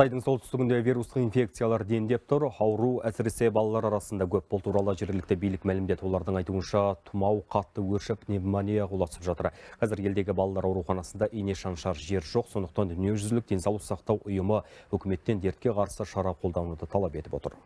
Қытайдың солтүстігінде вирустық инфекциялар дендеп тұр, ауру әсіресе балалар арасында көп. Бұл туралы жергілікті билік мәлімдеді. Олардың айтуынша тұмау қатты өршіп, пневмония қоласып жатыр. Қазір елдегі балалар ауруханасында ине шаншар жер жоқ, сондықтан дүниежүзілік денсаулық сақтау ұйымы үкіметтен дертке қарсы шара қолдануды талап етіп отыр.